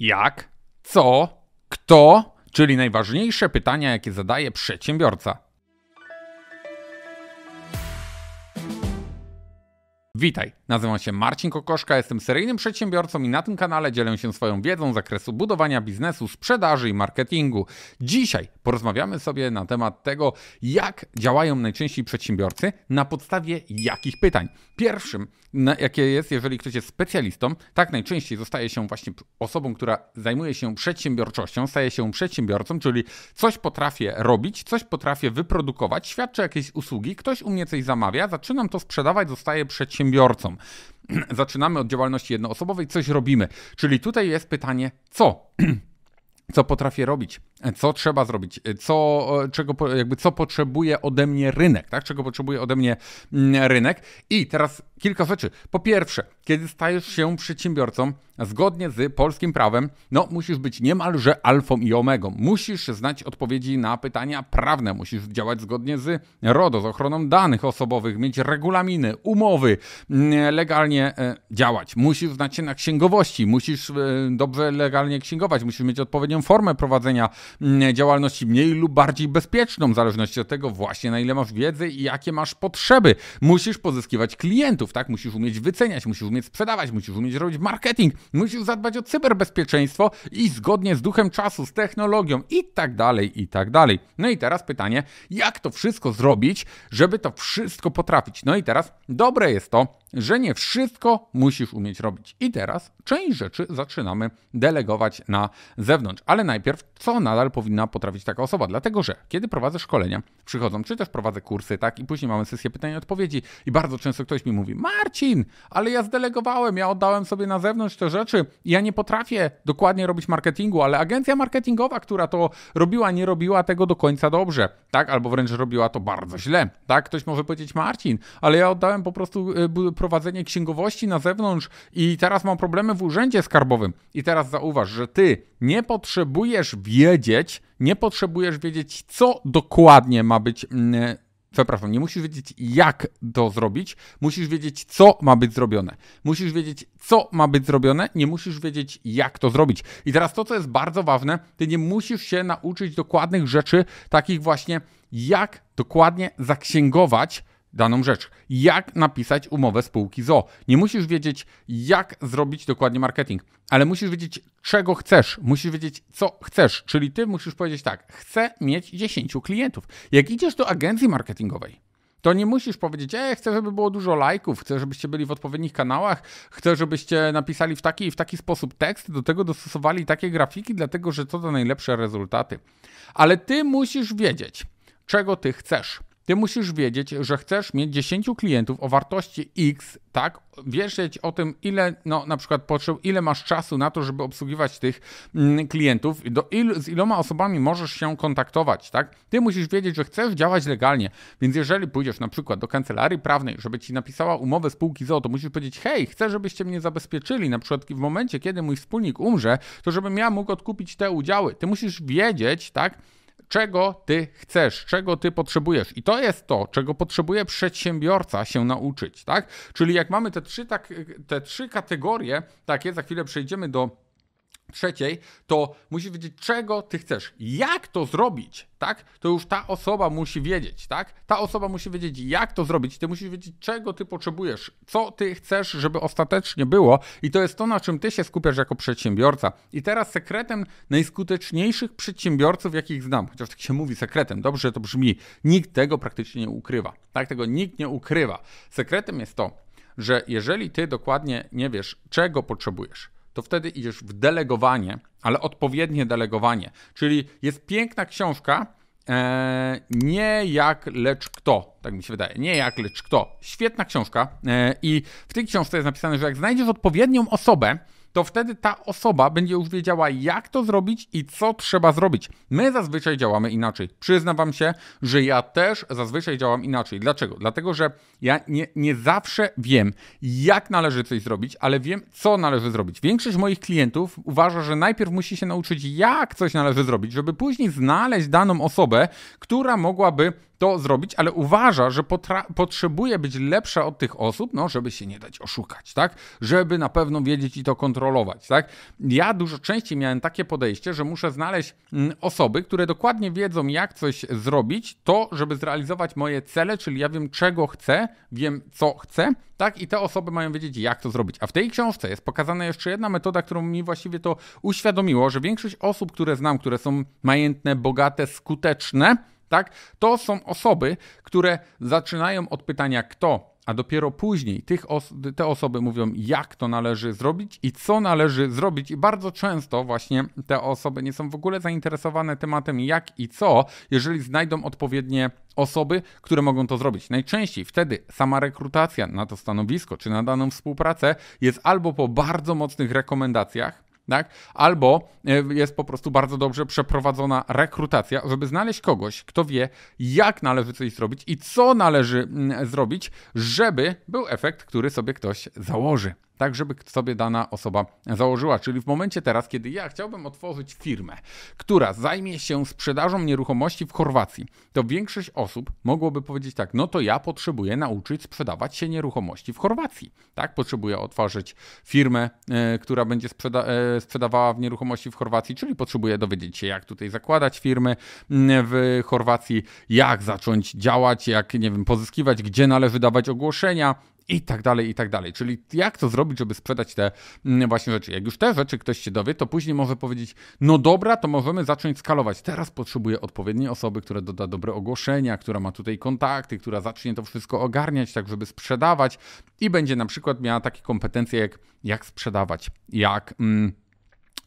jak, co, kto, czyli najważniejsze pytania, jakie zadaje przedsiębiorca. Witaj. Nazywam się Marcin Kokoszka, jestem seryjnym przedsiębiorcą i na tym kanale dzielę się swoją wiedzą z zakresu budowania biznesu, sprzedaży i marketingu. Dzisiaj porozmawiamy sobie na temat tego, jak działają najczęściej przedsiębiorcy, na podstawie jakich pytań. Pierwszym, jakie jest, jeżeli ktoś jest specjalistą, tak najczęściej zostaje się właśnie osobą, która zajmuje się przedsiębiorczością, staje się przedsiębiorcą, czyli coś potrafię robić, coś potrafię wyprodukować, świadczę jakieś usługi, ktoś u mnie coś zamawia, zaczynam to sprzedawać, zostaje przedsiębiorcą. zaczynamy od działalności jednoosobowej, coś robimy. Czyli tutaj jest pytanie, co? co potrafię robić? co trzeba zrobić, co, czego, jakby co potrzebuje ode mnie rynek, tak? czego potrzebuje ode mnie mm, rynek. I teraz kilka rzeczy. Po pierwsze, kiedy stajesz się przedsiębiorcą, zgodnie z polskim prawem, no musisz być niemalże alfą i omegą. Musisz znać odpowiedzi na pytania prawne, musisz działać zgodnie z RODO, z ochroną danych osobowych, mieć regulaminy, umowy, mm, legalnie e, działać. Musisz znać się na księgowości, musisz e, dobrze legalnie księgować, musisz mieć odpowiednią formę prowadzenia Mm, działalności mniej lub bardziej bezpieczną, w zależności od tego właśnie na ile masz wiedzy i jakie masz potrzeby. Musisz pozyskiwać klientów, tak? Musisz umieć wyceniać, musisz umieć sprzedawać, musisz umieć robić marketing, musisz zadbać o cyberbezpieczeństwo i zgodnie z duchem czasu, z technologią i tak dalej, i tak dalej. No i teraz pytanie, jak to wszystko zrobić, żeby to wszystko potrafić? No i teraz dobre jest to, że nie wszystko musisz umieć robić. I teraz część rzeczy zaczynamy delegować na zewnątrz. Ale najpierw, co nadal nadal powinna potrafić taka osoba, dlatego że kiedy prowadzę szkolenia, przychodzą, czy też prowadzę kursy, tak, i później mamy sesję pytań i odpowiedzi i bardzo często ktoś mi mówi, Marcin, ale ja zdelegowałem, ja oddałem sobie na zewnątrz te rzeczy, ja nie potrafię dokładnie robić marketingu, ale agencja marketingowa, która to robiła, nie robiła tego do końca dobrze, tak, albo wręcz robiła to bardzo źle, tak, ktoś może powiedzieć, Marcin, ale ja oddałem po prostu y, prowadzenie księgowości na zewnątrz i teraz mam problemy w urzędzie skarbowym i teraz zauważ, że ty nie potrzebujesz wiedzieć, nie potrzebujesz wiedzieć, co dokładnie ma być. Mm, przepraszam, nie musisz wiedzieć, jak to zrobić, musisz wiedzieć, co ma być zrobione. Musisz wiedzieć, co ma być zrobione, nie musisz wiedzieć, jak to zrobić. I teraz to, co jest bardzo ważne, ty nie musisz się nauczyć dokładnych rzeczy, takich właśnie, jak dokładnie zaksięgować daną rzecz. Jak napisać umowę spółki Zo, Nie musisz wiedzieć, jak zrobić dokładnie marketing, ale musisz wiedzieć, czego chcesz. Musisz wiedzieć, co chcesz. Czyli ty musisz powiedzieć tak, chcę mieć 10 klientów. Jak idziesz do agencji marketingowej, to nie musisz powiedzieć, e, chcę, żeby było dużo lajków, chcę, żebyście byli w odpowiednich kanałach, chcę, żebyście napisali w taki i w taki sposób tekst, do tego dostosowali takie grafiki, dlatego że to da najlepsze rezultaty. Ale ty musisz wiedzieć, czego ty chcesz. Ty musisz wiedzieć, że chcesz mieć 10 klientów o wartości X, tak? Wiedzieć o tym, ile no, na przykład potrzeb, ile masz czasu na to, żeby obsługiwać tych mm, klientów, do il, z iloma osobami możesz się kontaktować, tak? Ty musisz wiedzieć, że chcesz działać legalnie, więc jeżeli pójdziesz na przykład do kancelarii prawnej, żeby ci napisała umowę spółki z o, to musisz powiedzieć, hej, chcę, żebyście mnie zabezpieczyli, na przykład w momencie, kiedy mój wspólnik umrze, to żebym ja mógł odkupić te udziały. Ty musisz wiedzieć, tak? czego ty chcesz, czego ty potrzebujesz. I to jest to, czego potrzebuje przedsiębiorca się nauczyć, tak? Czyli jak mamy te trzy, tak, te trzy kategorie, takie, za chwilę przejdziemy do trzeciej, to musisz wiedzieć, czego ty chcesz, jak to zrobić, tak? To już ta osoba musi wiedzieć, tak? Ta osoba musi wiedzieć, jak to zrobić, ty musisz wiedzieć, czego ty potrzebujesz, co ty chcesz, żeby ostatecznie było i to jest to, na czym ty się skupiasz jako przedsiębiorca. I teraz sekretem najskuteczniejszych przedsiębiorców, jakich znam, chociaż tak się mówi sekretem, dobrze to brzmi, nikt tego praktycznie nie ukrywa, tak? Tego nikt nie ukrywa. Sekretem jest to, że jeżeli ty dokładnie nie wiesz, czego potrzebujesz, to wtedy idziesz w delegowanie, ale odpowiednie delegowanie. Czyli jest piękna książka, Eee, nie jak lecz kto, tak mi się wydaje. Nie jak lecz kto. Świetna książka. Eee, I w tej książce jest napisane, że jak znajdziesz odpowiednią osobę, to wtedy ta osoba będzie już wiedziała, jak to zrobić i co trzeba zrobić. My zazwyczaj działamy inaczej. Przyznam Wam się, że ja też zazwyczaj działam inaczej. Dlaczego? Dlatego, że ja nie, nie zawsze wiem, jak należy coś zrobić, ale wiem, co należy zrobić. Większość moich klientów uważa, że najpierw musi się nauczyć, jak coś należy zrobić, żeby później znaleźć daną osobę, która mogłaby to zrobić, ale uważa, że potrzebuje być lepsza od tych osób, no, żeby się nie dać oszukać, tak? Żeby na pewno wiedzieć i to kontrolować, tak? Ja dużo częściej miałem takie podejście, że muszę znaleźć mm, osoby, które dokładnie wiedzą, jak coś zrobić, to, żeby zrealizować moje cele, czyli ja wiem, czego chcę, wiem, co chcę, tak? I te osoby mają wiedzieć, jak to zrobić. A w tej książce jest pokazana jeszcze jedna metoda, którą mi właściwie to uświadomiło, że większość osób, które znam, które są majętne, bogate, skuteczne, tak? To są osoby, które zaczynają od pytania kto, a dopiero później tych os te osoby mówią, jak to należy zrobić i co należy zrobić. I bardzo często właśnie te osoby nie są w ogóle zainteresowane tematem jak i co, jeżeli znajdą odpowiednie osoby, które mogą to zrobić. Najczęściej wtedy sama rekrutacja na to stanowisko czy na daną współpracę jest albo po bardzo mocnych rekomendacjach, tak? albo e, jest po prostu bardzo dobrze przeprowadzona rekrutacja, żeby znaleźć kogoś, kto wie, jak należy coś zrobić i co należy mm, zrobić, żeby był efekt, który sobie ktoś założy tak żeby sobie dana osoba założyła. Czyli w momencie teraz, kiedy ja chciałbym otworzyć firmę, która zajmie się sprzedażą nieruchomości w Chorwacji, to większość osób mogłoby powiedzieć tak, no to ja potrzebuję nauczyć sprzedawać się nieruchomości w Chorwacji. Tak, potrzebuję otworzyć firmę, e, która będzie sprzeda e, sprzedawała w nieruchomości w Chorwacji, czyli potrzebuję dowiedzieć się, jak tutaj zakładać firmy w Chorwacji, jak zacząć działać, jak, nie wiem, pozyskiwać, gdzie należy dawać ogłoszenia, i tak dalej, i tak dalej. Czyli jak to zrobić, żeby sprzedać te mm, właśnie rzeczy. Jak już te rzeczy ktoś się dowie, to później może powiedzieć, no dobra, to możemy zacząć skalować. Teraz potrzebuję odpowiedniej osoby, która doda dobre ogłoszenia, która ma tutaj kontakty, która zacznie to wszystko ogarniać, tak żeby sprzedawać i będzie na przykład miała takie kompetencje jak jak sprzedawać, jak... Mm,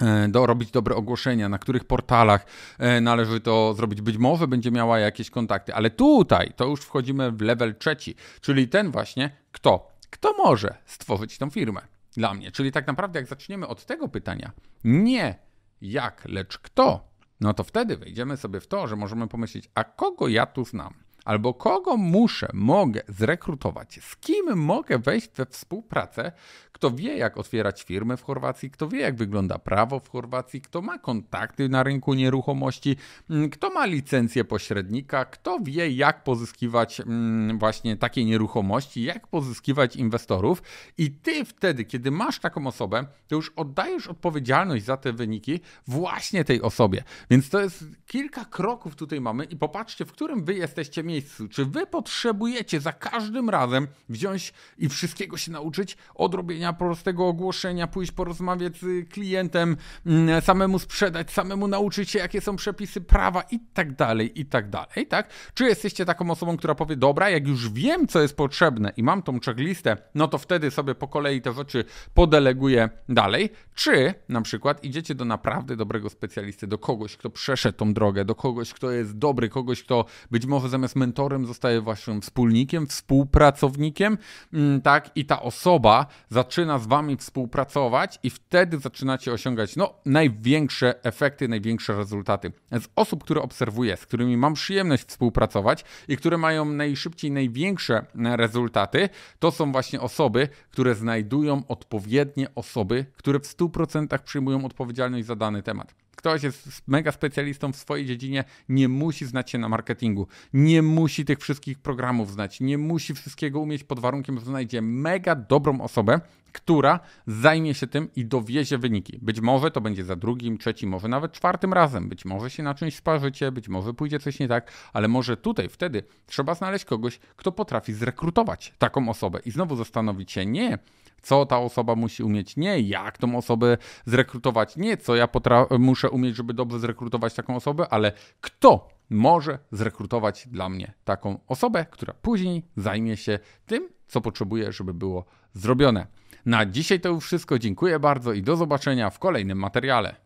E, do, robić dobre ogłoszenia, na których portalach e, należy to zrobić. Być może będzie miała jakieś kontakty, ale tutaj to już wchodzimy w level trzeci, czyli ten właśnie, kto, kto może stworzyć tą firmę dla mnie. Czyli tak naprawdę, jak zaczniemy od tego pytania, nie jak, lecz kto, no to wtedy wejdziemy sobie w to, że możemy pomyśleć, a kogo ja tu znam? albo kogo muszę, mogę zrekrutować, z kim mogę wejść we współpracę, kto wie, jak otwierać firmy w Chorwacji, kto wie, jak wygląda prawo w Chorwacji, kto ma kontakty na rynku nieruchomości, mm, kto ma licencję pośrednika, kto wie, jak pozyskiwać mm, właśnie takie nieruchomości, jak pozyskiwać inwestorów. I ty wtedy, kiedy masz taką osobę, to już oddajesz odpowiedzialność za te wyniki właśnie tej osobie. Więc to jest kilka kroków tutaj mamy i popatrzcie, w którym wy jesteście miejscu. Czy wy potrzebujecie za każdym razem wziąć i wszystkiego się nauczyć? odrobienia prostego ogłoszenia, pójść porozmawiać z klientem, mm, samemu sprzedać, samemu nauczyć się, jakie są przepisy prawa i tak dalej, i tak dalej, tak? Czy jesteście taką osobą, która powie, dobra, jak już wiem, co jest potrzebne i mam tą checklistę, no to wtedy sobie po kolei te rzeczy podeleguję dalej? Czy na przykład idziecie do naprawdę dobrego specjalisty, do kogoś, kto przeszedł tą drogę, do kogoś, kto jest dobry, kogoś, kto być może zamiast mentorem zostaje waszym wspólnikiem, współpracownikiem, mm, tak? I ta osoba zaczyna z wami współpracować i wtedy zaczynacie osiągać no, największe efekty, największe rezultaty. Z osób, które obserwuję, z którymi mam przyjemność współpracować i które mają najszybciej największe e, rezultaty, to są właśnie osoby, które znajdują odpowiednie osoby, które w 100% przyjmują odpowiedzialność za dany temat. Ktoś jest mega specjalistą w swojej dziedzinie, nie musi znać się na marketingu, nie musi tych wszystkich programów znać, nie musi wszystkiego umieć pod warunkiem, że znajdzie mega dobrą osobę, która zajmie się tym i dowiezie wyniki. Być może to będzie za drugim, trzecim, może nawet czwartym razem. Być może się na czymś sparzycie, być może pójdzie coś nie tak, ale może tutaj wtedy trzeba znaleźć kogoś, kto potrafi zrekrutować taką osobę i znowu zastanowić się nie co ta osoba musi umieć, nie jak tą osobę zrekrutować, nie co ja muszę umieć, żeby dobrze zrekrutować taką osobę, ale kto może zrekrutować dla mnie taką osobę, która później zajmie się tym, co potrzebuję, żeby było zrobione. Na dzisiaj to już wszystko. Dziękuję bardzo i do zobaczenia w kolejnym materiale.